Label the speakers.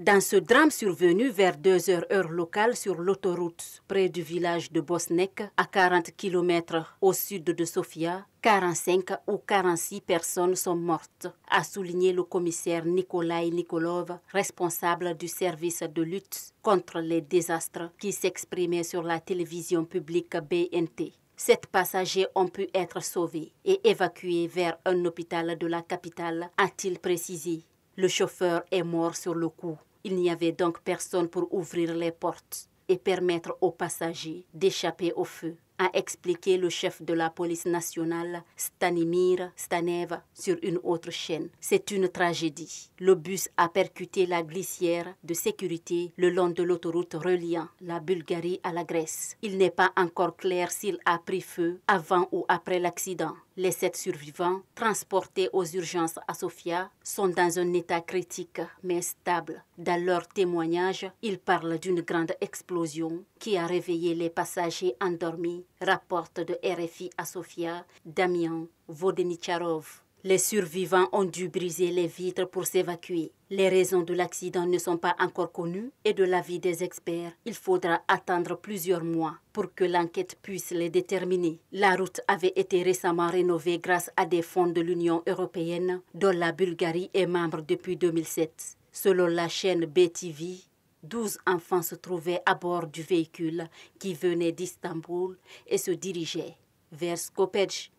Speaker 1: dans ce drame survenu vers 2 heures heure locale sur l'autoroute près du village de Bosnek, à 40 km au sud de Sofia, 45 ou 46 personnes sont mortes, a souligné le commissaire Nikolai Nikolov, responsable du service de lutte contre les désastres qui s'exprimait sur la télévision publique BNT. Sept passagers ont pu être sauvés et évacués vers un hôpital de la capitale, a-t-il précisé. Le chauffeur est mort sur le coup. Il n'y avait donc personne pour ouvrir les portes et permettre aux passagers d'échapper au feu a expliqué le chef de la police nationale, Stanimir Stanev, sur une autre chaîne. C'est une tragédie. Le bus a percuté la glissière de sécurité le long de l'autoroute reliant la Bulgarie à la Grèce. Il n'est pas encore clair s'il a pris feu avant ou après l'accident. Les sept survivants, transportés aux urgences à Sofia, sont dans un état critique mais stable. Dans leur témoignage, ils parlent d'une grande explosion qui a réveillé les passagers endormis rapporte de RFI à Sofia Damian Vodenicharov. Les survivants ont dû briser les vitres pour s'évacuer. Les raisons de l'accident ne sont pas encore connues et de l'avis des experts, il faudra attendre plusieurs mois pour que l'enquête puisse les déterminer. La route avait été récemment rénovée grâce à des fonds de l'Union européenne dont la Bulgarie est membre depuis 2007. Selon la chaîne BTV, Douze enfants se trouvaient à bord du véhicule qui venait d'Istanbul et se dirigeaient vers Skopje,